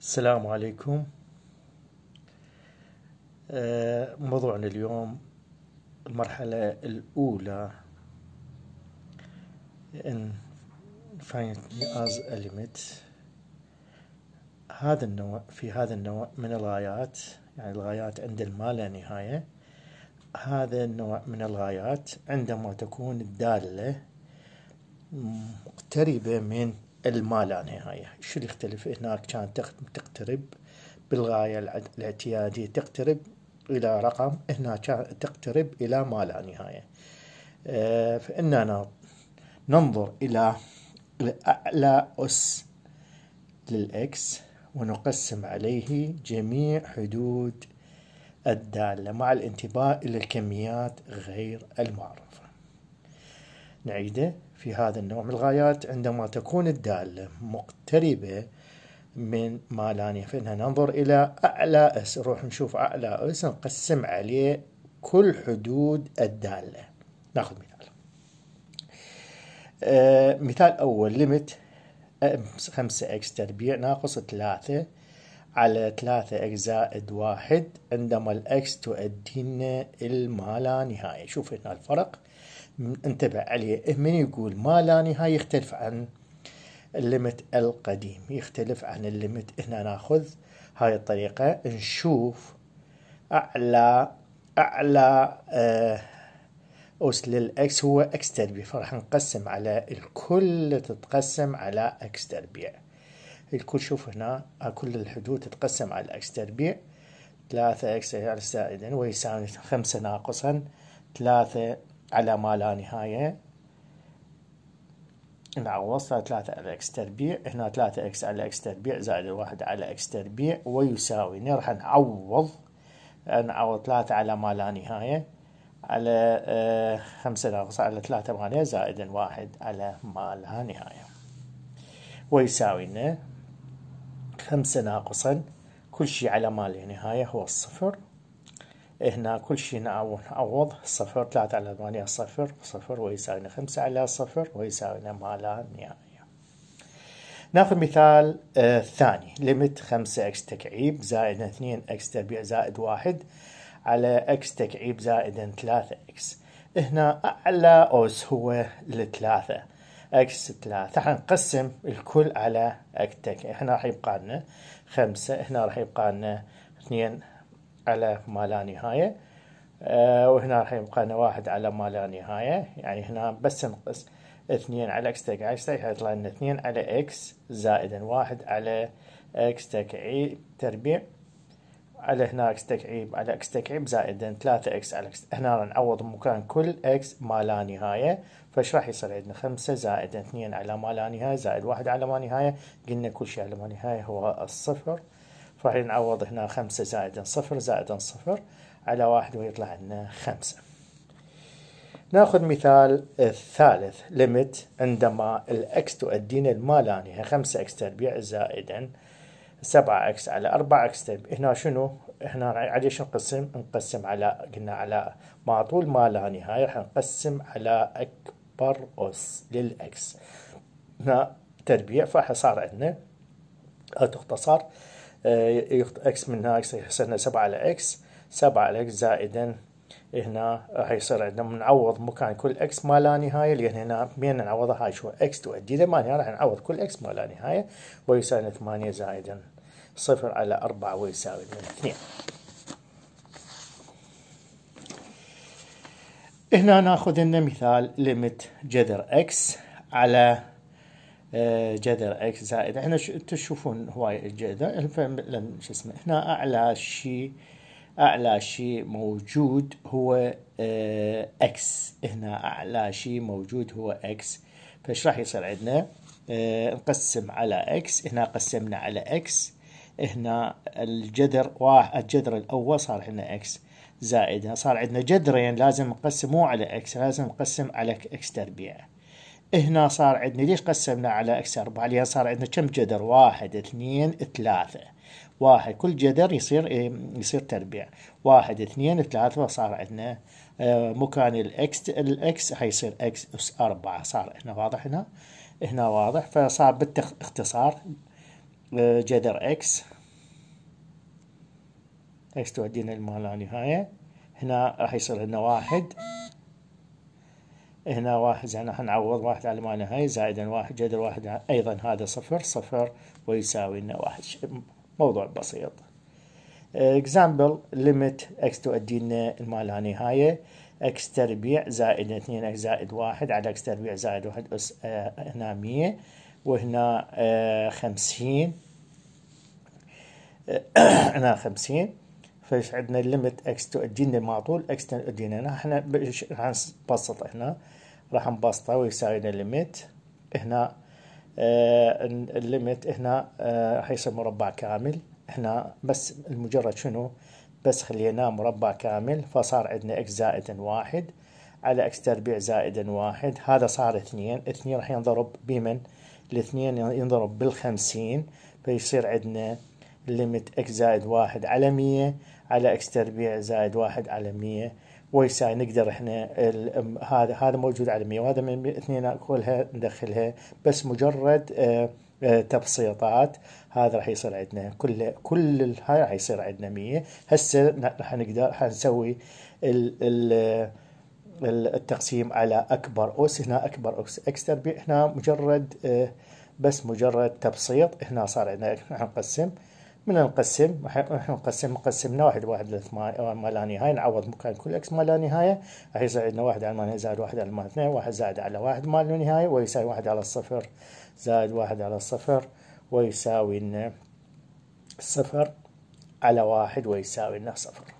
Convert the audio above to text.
السلام عليكم آه، موضوعنا اليوم المرحلة الأولى in finding as a limit هذا النوع في هذا النوع من الغايات يعني الغايات عند الما لا نهاية هذا النوع من الغايات عندما تكون الدالة مقتربة من المالا نهاية شو اللي يختلف هناك كانت تقترب بالغاية الاعتيادية تقترب إلى رقم هنا تقترب إلى ما لا نهاية آه، فإننا ننظر إلى الأعلى أس للإكس ونقسم عليه جميع حدود الدالة مع الانتباه إلى الكميات غير المعرفة نعيده في هذا النوع من الغايات عندما تكون الدالة مقتربة من ما لا نهي فإنها ننظر إلى أعلى أس نروح نشوف أعلى أس نقسم عليه كل حدود الدالة ناخذ مثال آه، مثال أول ليمت 5 اكس تربيع ناقص 3 على 3 اكس زائد 1 عندما الاكس تؤدي لنا ما لا نهاية شوف هنا الفرق انتبه عليه من يقول ما لا نهاية يختلف عن الليمت القديم يختلف عن الليمت هنا ناخذ هاي الطريقة نشوف أعلى أعلى آه أس للإكس هو إكس تربيع فراح نقسم على الكل تتقسم على إكس تربيع الكل شوف هنا كل الحدود تتقسم على إكس تربيع ثلاثة إكس زائدا ويساوي خمسة ناقصا ثلاثة على ما لا نهاية نعوضها 3 على اكس تربيع هنا 3 اكس على اكس تربيع زائد واحد على اكس تربيع ويساوي راح نعوض نعوض 3 على ما لا نهاية على آه، خمسة ناقص على ثلاثة ثمانية زائد واحد على ما لا نهاية ويساوي لنا خمسة ناقصا كل شيء على ما لا نهاية هو الصفر هنا كل شيء نعوض صفر ثلاثة على ثمانية صفر صفر ويساوينا خمسة على صفر ويساوينا ما لا نهاية ناخذ مثال آه ثاني ليمت خمسة اكس تكعيب زائد اثنين اكس تربيع زائد واحد على اكس تكعيب زائد ثلاثة اكس هنا اعلى اوس هو الثلاثة اكس ثلاثة احنا نقسم الكل على تكعيب هنا راح يبقى لنا خمسة هنا راح يبقى لنا اثنين على ما لا نهايه آه، وهنا راح يبقى لنا واحد على ما لا نهايه يعني هنا بس نقص اثنين على اكس تك اكس تك يطلع لنا اثنين على اكس زائدا واحد على اكس تكعيب تربيع على هنا اكس تكعيب على اكس تكعيب زائدا ثلاثة اكس على اكس هنا نعوض مكان كل اكس ما لا نهاية فايش راح يصير عندنا خمسة زائدا اثنين على ما لا نهاية زائد واحد على ما نهاية قلنا كل شيء على ما نهاية هو الصفر راح نعوض هنا خمسة زائد صفر زائد صفر على واحد ويطلع لنا خمسة ناخذ مثال الثالث ليميت عندما الاكس تؤدينا نهايه خمسة اكس تربيع زائدا سبعة اكس على أربعة اكس تربيع هنا شنو هنا عليش نقسم؟ نقسم نقسم على قلنا على مع طول ما لا نهاية راح نقسم على أكبر أس للإكس هنا تربيع فراح عندنا عندنا تختصر يخط إيه، إيه، اكس من هنا يصير لنا سبعة على اكس سبعة على اكس زائدا هنا راح آه، يصير عندنا بنعوض مكان كل اكس ما لا نهايه لان هنا بين نعوضها هاي شو اكس تؤدي ثمانية راح نعوض كل اكس ما لا نهايه ويساوي ثمانية زائدا صفر على أربعة ويساوي من اثنين هنا ناخذ لنا مثال ليمت جذر اكس على آه، جذر اكس زائد احنا تشوفون هواي الجذر فمثلا شو اسمه هنا اعلى شيء اعلى شيء موجود هو اكس آه، هنا اعلى شيء موجود هو اكس فايش راح يصير عندنا آه، نقسم على اكس هنا قسمنا على اكس هنا الجذر واحد الجذر الاول صار عندنا اكس زائد صار عندنا جذرين لازم نقسمه على اكس لازم نقسم على اكس تربيع هنا صار عندنا ليش قسمنا على اكس 4 لان صار عندنا كم جذر واحد اثنين ثلاثة واحد كل جذر يصير إيه، يصير تربيع واحد اثنين ثلاثة وصار عندنا آه، مكان الاكس الاكس حيصير اكس اس أربعة صار هنا واضح هنا هنا واضح فصار باختصار آه، جذر اكس اكس تودينا المال نهاية هنا راح يصير عندنا واحد هنا واحد زين حنعوض واحد على المعنى هاي زائدا واحد جذر واحد أيضا هذا صفر صفر ويساوي لنا واحد موضوع بسيط اكزامبل ليميت اكس تؤدي لنا المال لا نهاية اكس تربيع زائد 2 اكس زائد 1 على اكس تربيع زائد 1 أس آه هنا 100 وهنا آه هنا 50 فاش عندنا ليميت اكس تؤدينا مع طول اكس تؤدينا هنا احنا راح نبسط هنا راح نبسطها ويساوينا ليميت هنا آه، الليميت هنا آه، راح يصير مربع كامل هنا بس المجرد شنو بس خليناه مربع كامل فصار عندنا اكس زائد واحد على اكس تربيع زائد واحد هذا صار اثنين اثنين راح ينضرب بمن الاثنين ينضرب بالخمسين فيصير عندنا ليميت اكس زائد واحد على مية على اكس تربيع زائد واحد على 100 ويساوي نقدر احنا هذا هذا موجود على 100 وهذا من اثنين كلها ندخلها بس مجرد آه،, آه تبسيطات هذا راح يصير عندنا كل كل هاي راح يصير عندنا 100 هسه راح نقدر حنسوي ال ال التقسيم على اكبر اس هنا اكبر اس اكس تربيع هنا مجرد آه، بس مجرد تبسيط هنا صار عندنا نقسم من نقسم نحن نقسم قسمنا واحد واحد ما لا نهايه نعوض مكان كل اكس ما لا نهايه راح يصير عندنا واحد على ما زائد واحد على ما اثنين واحد زائد على واحد ما لا نهايه ويساوي واحد على الصفر زائد واحد على الصفر ويساوي لنا صفر على واحد ويساوي لنا صفر